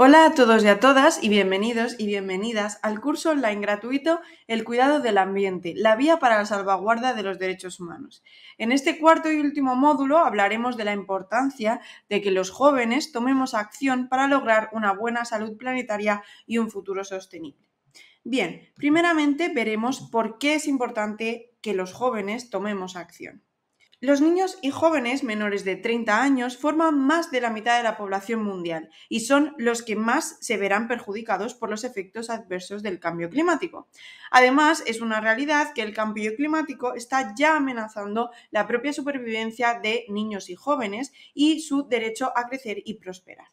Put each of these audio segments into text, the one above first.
Hola a todos y a todas y bienvenidos y bienvenidas al curso online gratuito El cuidado del ambiente, la vía para la salvaguarda de los derechos humanos. En este cuarto y último módulo hablaremos de la importancia de que los jóvenes tomemos acción para lograr una buena salud planetaria y un futuro sostenible. Bien, primeramente veremos por qué es importante que los jóvenes tomemos acción. Los niños y jóvenes menores de 30 años forman más de la mitad de la población mundial y son los que más se verán perjudicados por los efectos adversos del cambio climático. Además, es una realidad que el cambio climático está ya amenazando la propia supervivencia de niños y jóvenes y su derecho a crecer y prosperar.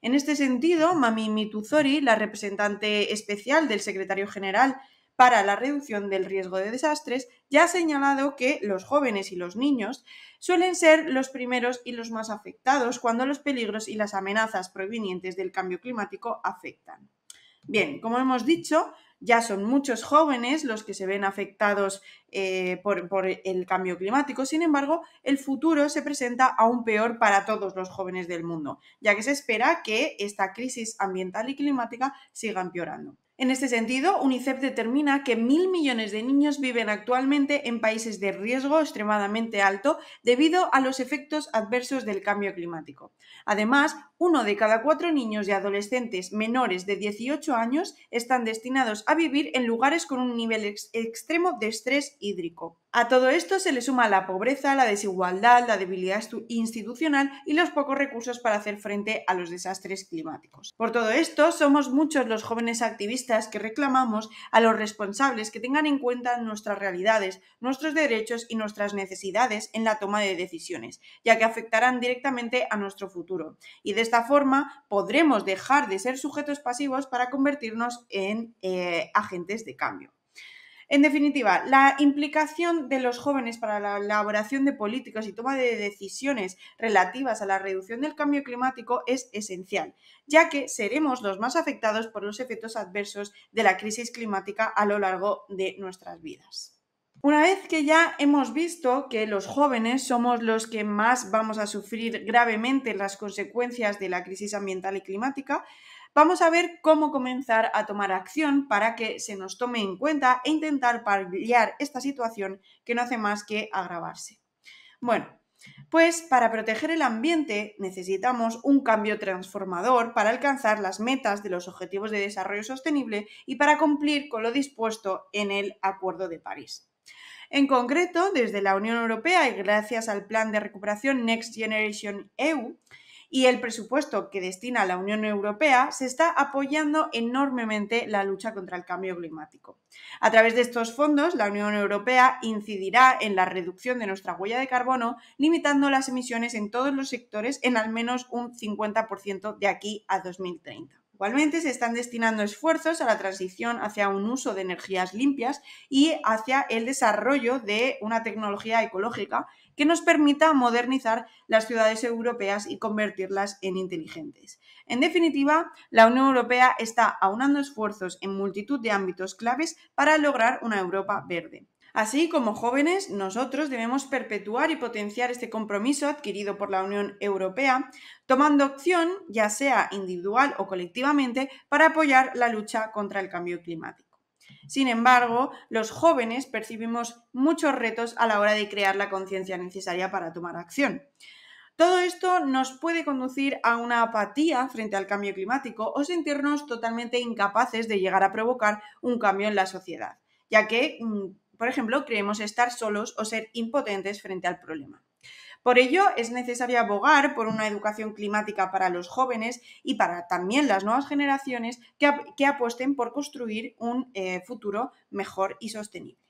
En este sentido, Mami Mituzori, la representante especial del secretario general para la reducción del riesgo de desastres, ya ha señalado que los jóvenes y los niños suelen ser los primeros y los más afectados cuando los peligros y las amenazas provenientes del cambio climático afectan. Bien, como hemos dicho, ya son muchos jóvenes los que se ven afectados eh, por, por, el cambio climático. Sin embargo, el futuro se presenta aún peor para todos los jóvenes del mundo, ya que se espera que esta crisis ambiental y climática siga empeorando. En este sentido, UNICEF determina que mil millones de niños viven actualmente en países de riesgo extremadamente alto debido a los efectos adversos del cambio climático. Además, uno de cada cuatro niños y adolescentes menores de 18 años están destinados a vivir en lugares con un nivel extremo de estrés hídrico. A todo esto se le suma la pobreza, la desigualdad, la debilidad institucional y los pocos recursos para hacer frente a los desastres climáticos. Por todo esto, somos muchos los jóvenes activistas que reclamamos a los responsables que tengan en cuenta nuestras realidades, nuestros derechos y nuestras necesidades en la toma de decisiones, ya que afectarán directamente a nuestro futuro esta forma podremos dejar de ser sujetos pasivos para convertirnos en eh, agentes de cambio. En definitiva, la implicación de los jóvenes para la elaboración de políticas y toma de decisiones relativas a la reducción del cambio climático es esencial, ya que seremos los más afectados por los efectos adversos de la crisis climática a lo largo de nuestras vidas. Una vez que ya hemos visto que los jóvenes somos los que más vamos a sufrir gravemente las consecuencias de la crisis ambiental y climática, vamos a ver cómo comenzar a tomar acción para que se nos tome en cuenta e intentar paliar esta situación que no hace más que agravarse. Bueno, pues para proteger el ambiente necesitamos un cambio transformador para alcanzar las metas de los Objetivos de Desarrollo Sostenible y para cumplir con lo dispuesto en el Acuerdo de París. En concreto, desde la Unión Europea y gracias al Plan de Recuperación Next Generation EU y el presupuesto que destina la Unión Europea, se está apoyando enormemente la lucha contra el cambio climático. A través de estos fondos, la Unión Europea incidirá en la reducción de nuestra huella de carbono, limitando las emisiones en todos los sectores en al menos un 50% de aquí a 2030. Igualmente, se están destinando esfuerzos a la transición hacia un uso de energías limpias y hacia el desarrollo de una tecnología ecológica que nos permita modernizar las ciudades europeas y convertirlas en inteligentes. En definitiva, la Unión Europea está aunando esfuerzos en multitud de ámbitos claves para lograr una Europa verde. Así como jóvenes, nosotros debemos perpetuar y potenciar este compromiso adquirido por la Unión Europea, tomando acción, ya sea individual o colectivamente, para apoyar la lucha contra el cambio climático. Sin embargo, los jóvenes percibimos muchos retos a la hora de crear la conciencia necesaria para tomar acción. Todo esto nos puede conducir a una apatía frente al cambio climático o sentirnos totalmente incapaces de llegar a provocar un cambio en la sociedad, ya que mm, por ejemplo, creemos estar solos o ser impotentes frente al problema. Por ello, es necesario abogar por una educación climática para los jóvenes y para también las nuevas generaciones que, apuesten por construir un eh, futuro mejor y sostenible.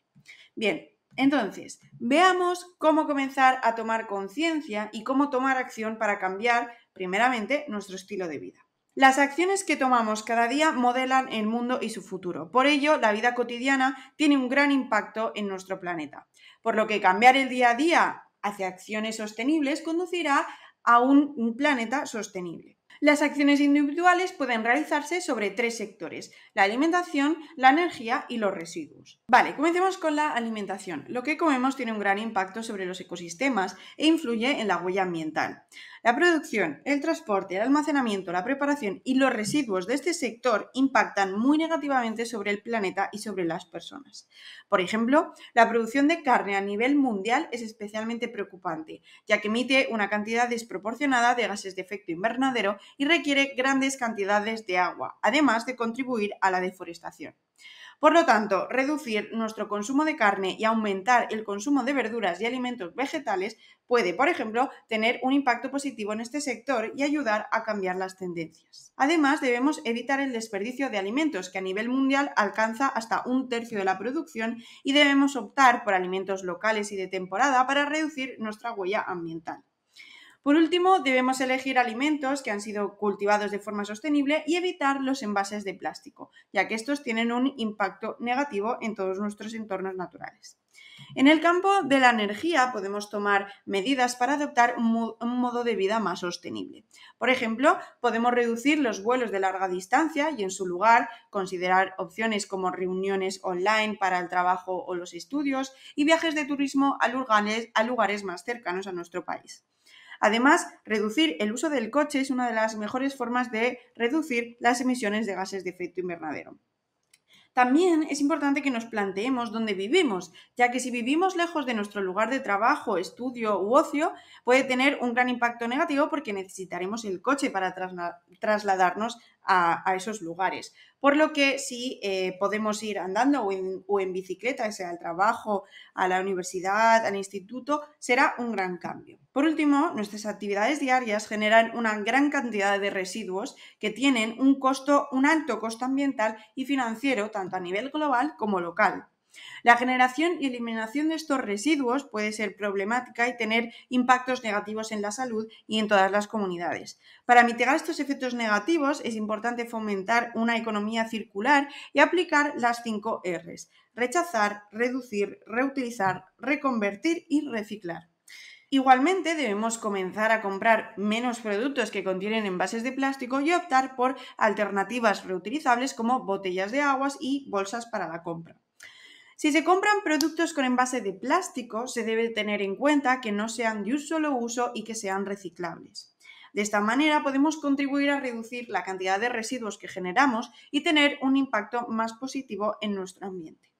Bien, entonces, veamos cómo comenzar a tomar conciencia y cómo tomar acción para cambiar, primeramente, nuestro estilo de vida. Las acciones que tomamos cada día modelan el mundo y su futuro. Por ello, la vida cotidiana tiene un gran impacto en nuestro planeta, por lo que cambiar el día a día hacia acciones sostenibles conducirá a un, planeta sostenible. Las acciones individuales pueden realizarse sobre tres sectores, la alimentación, la energía y los residuos. Vale, comencemos con la alimentación. Lo que comemos tiene un gran impacto sobre los ecosistemas e influye en la huella ambiental. La producción, el transporte, el almacenamiento, la preparación y los residuos de este sector impactan muy negativamente sobre el planeta y sobre las personas. Por ejemplo, la producción de carne a nivel mundial es especialmente preocupante, ya que emite una cantidad desproporcionada de gases de efecto invernadero y requiere grandes cantidades de agua, además de contribuir a la deforestación. Por lo tanto, reducir nuestro consumo de carne y aumentar el consumo de verduras y alimentos vegetales puede, por ejemplo, tener un impacto positivo en este sector y ayudar a cambiar las tendencias. Además, debemos evitar el desperdicio de alimentos, que a nivel mundial alcanza hasta un tercio de la producción, y debemos optar por alimentos locales y de temporada para reducir nuestra huella ambiental. Por último, debemos elegir alimentos que han sido cultivados de forma sostenible y evitar los envases de plástico, ya que estos tienen un impacto negativo en todos nuestros entornos naturales. En el campo de la energía podemos tomar medidas para adoptar un, modo de vida más sostenible. Por ejemplo, podemos reducir los vuelos de larga distancia y en su lugar considerar opciones como reuniones online para el trabajo o los estudios y viajes de turismo a lugares más cercanos a nuestro país. Además, reducir el uso del coche es una de las mejores formas de reducir las emisiones de gases de efecto invernadero. También es importante que nos planteemos dónde vivimos, ya que si vivimos lejos de nuestro lugar de trabajo, estudio u ocio, puede tener un gran impacto negativo porque necesitaremos el coche para trasladarnos a esos lugares. Por lo que si eh, podemos ir andando o en, bicicleta, sea al trabajo, a la universidad, al instituto, será un gran cambio. Por último, nuestras actividades diarias generan una gran cantidad de residuos que tienen un costo, un alto costo ambiental y financiero, tanto a nivel global como local. La generación y eliminación de estos residuos puede ser problemática y tener impactos negativos en la salud y en todas las comunidades. Para mitigar estos efectos negativos es importante fomentar una economía circular y aplicar las cinco Rs. Rechazar, reducir, reutilizar, reconvertir y reciclar. Igualmente debemos comenzar a comprar menos productos que contienen envases de plástico y optar por alternativas reutilizables como botellas de aguas y bolsas para la compra. Si se compran productos con envase de plástico, se debe tener en cuenta que no sean de un solo uso y que sean reciclables. De esta manera podemos contribuir a reducir la cantidad de residuos que generamos y tener un impacto más positivo en nuestro ambiente.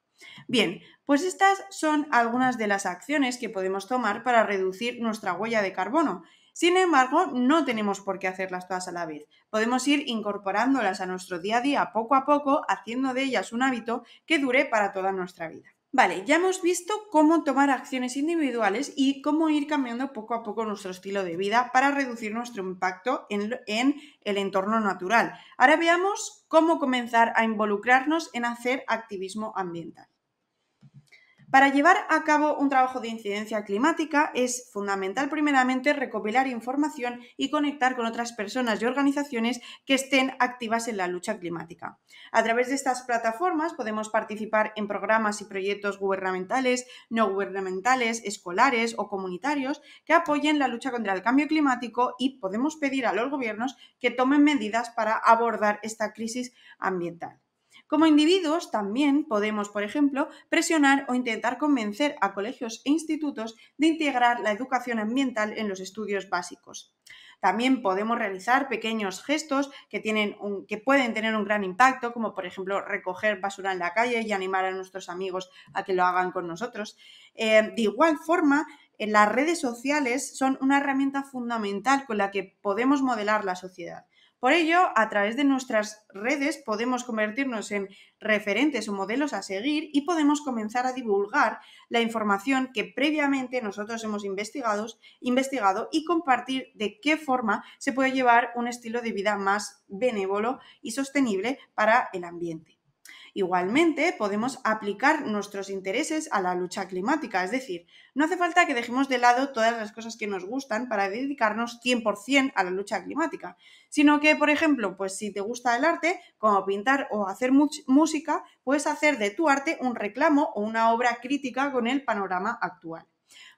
Bien, pues estas son algunas de las acciones que podemos tomar para reducir nuestra huella de carbono sin embargo, no tenemos por qué hacerlas todas a la vez. Podemos ir incorporándolas a nuestro día a día poco a poco, haciendo de ellas un hábito que dure para toda nuestra vida. Vale, ya hemos visto cómo tomar acciones individuales y cómo ir cambiando poco a poco nuestro estilo de vida para reducir nuestro impacto en, el entorno natural. Ahora veamos cómo comenzar a involucrarnos en hacer activismo ambiental. Para llevar a cabo un trabajo de incidencia climática es fundamental primeramente recopilar información y conectar con otras personas y organizaciones que estén activas en la lucha climática. A través de estas plataformas podemos participar en programas y proyectos gubernamentales, no gubernamentales, escolares o comunitarios que apoyen la lucha contra el cambio climático y podemos pedir a los gobiernos que tomen medidas para abordar esta crisis ambiental. Como individuos también podemos, por ejemplo, presionar o intentar convencer a colegios e institutos de integrar la educación ambiental en los estudios básicos. También podemos realizar pequeños gestos que, tienen que pueden tener un gran impacto, como por ejemplo recoger basura en la calle y animar a nuestros amigos a que lo hagan con nosotros. Eh, de igual forma, en eh, las redes sociales son una herramienta fundamental con la que podemos modelar la sociedad. Por ello, a través de nuestras redes podemos convertirnos en referentes o modelos a seguir y podemos comenzar a divulgar la información que previamente nosotros hemos investigado, investigado y compartir de qué forma se puede llevar un estilo de vida más benévolo y sostenible para el ambiente. Igualmente, podemos aplicar nuestros intereses a la lucha climática, es decir, no hace falta que dejemos de lado todas las cosas que nos gustan para dedicarnos 100% a la lucha climática, sino que, por ejemplo, pues si te gusta el arte, como pintar o hacer música, puedes hacer de tu arte un reclamo o una obra crítica con el panorama actual.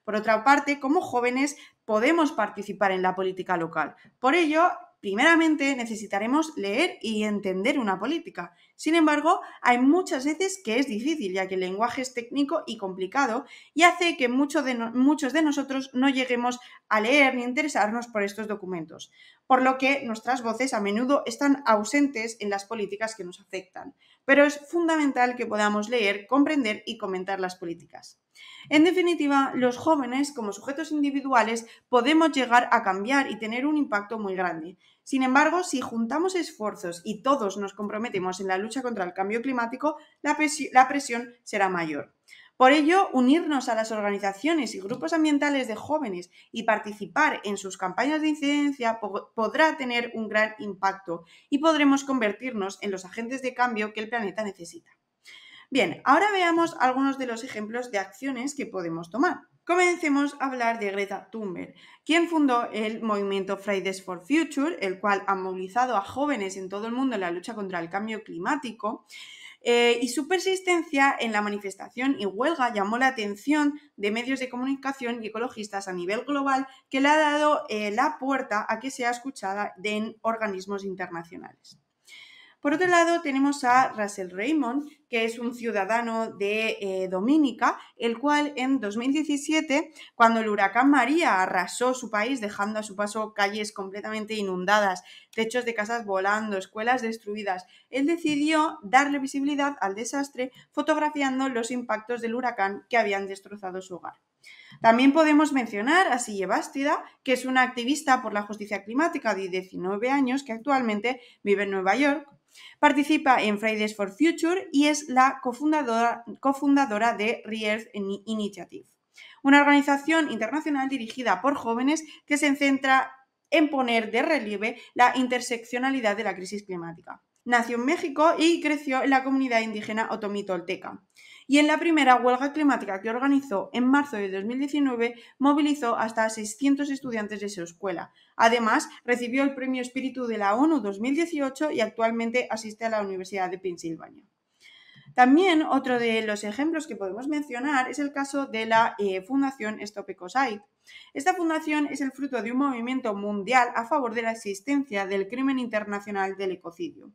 Por otra parte, como jóvenes podemos participar en la política local. Por ello, primeramente necesitaremos leer y entender una política. Sin embargo, hay muchas veces que es difícil, ya que el lenguaje es técnico y complicado y hace que muchos de nosotros no lleguemos a leer ni interesarnos por estos documentos, por lo que nuestras voces a menudo están ausentes en las políticas que nos afectan pero es fundamental que podamos leer, comprender y comentar las políticas. En definitiva, los jóvenes, como sujetos individuales, podemos llegar a cambiar y tener un impacto muy grande. Sin embargo, si juntamos esfuerzos y todos nos comprometemos en la lucha contra el cambio climático, la presión será mayor. Por ello, unirnos a las organizaciones y grupos ambientales de jóvenes y participar en sus campañas de incidencia podrá tener un gran impacto y podremos convertirnos en los agentes de cambio que el planeta necesita. Bien, ahora veamos algunos de los ejemplos de acciones que podemos tomar. Comencemos a hablar de Greta Thunberg, quien fundó el movimiento Fridays for Future, el cual ha movilizado a jóvenes en todo el mundo en la lucha contra el cambio climático. Eh, y su persistencia en la manifestación y huelga llamó la atención de medios de comunicación y ecologistas a nivel global que le ha dado eh, la puerta a que sea escuchada en organismos internacionales. Por otro lado, tenemos a Russell Raymond, que es un ciudadano de eh, Dominica, el cual en 2017, cuando el huracán María arrasó su país, dejando a su paso calles completamente inundadas, techos de casas volando, escuelas destruidas, él decidió darle visibilidad al desastre fotografiando los impactos del huracán que habían destrozado su hogar. También podemos mencionar a Sille Bastida, que es una activista por la justicia climática de 19 años que actualmente vive en Nueva York Participa en Fridays for Future y es la cofundadora, de re Initiative, una organización internacional dirigida por jóvenes que se centra en poner de relieve la interseccionalidad de la crisis climática. Nació en México y creció en la comunidad indígena otomí-tolteca y en la primera huelga climática que organizó en marzo de 2019 movilizó hasta 600 estudiantes de su escuela. Además, recibió el Premio Espíritu de la ONU 2018 y actualmente asiste a la Universidad de Pensilvania. También otro de los ejemplos que podemos mencionar es el caso de la eh, Fundación Stop Ecocide. Esta fundación es el fruto de un movimiento mundial a favor de la existencia del crimen internacional del ecocidio.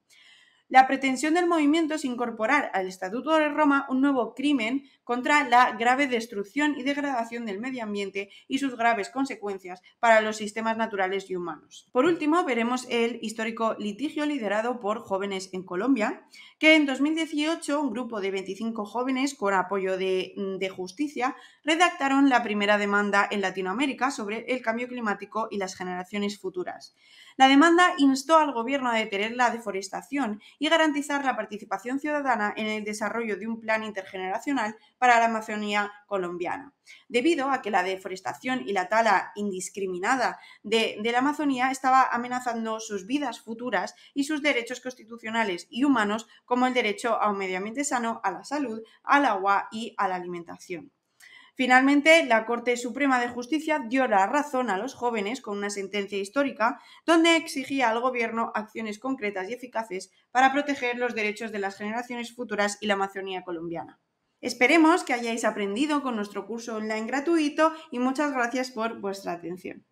La pretensión del movimiento es incorporar al Estatuto de Roma un nuevo crimen contra la grave destrucción y degradación del medio ambiente y sus graves consecuencias para los sistemas naturales y humanos. Por último, veremos el histórico litigio liderado por jóvenes en Colombia, que en 2018 un grupo de 25 jóvenes con apoyo de, de justicia redactaron la primera demanda en Latinoamérica sobre el cambio climático y las generaciones futuras. La demanda instó al gobierno a detener la deforestación y garantizar la participación ciudadana en el desarrollo de un plan intergeneracional para la Amazonía colombiana. Debido a que la deforestación y la tala indiscriminada de, la Amazonía estaba amenazando sus vidas futuras y sus derechos constitucionales y humanos como el derecho a un medio ambiente sano, a la salud, al agua y a la alimentación. Finalmente, la Corte Suprema de Justicia dio la razón a los jóvenes con una sentencia histórica donde exigía al Gobierno acciones concretas y eficaces para proteger los derechos de las generaciones futuras y la Amazonía colombiana. Esperemos que hayáis aprendido con nuestro curso online gratuito y muchas gracias por vuestra atención.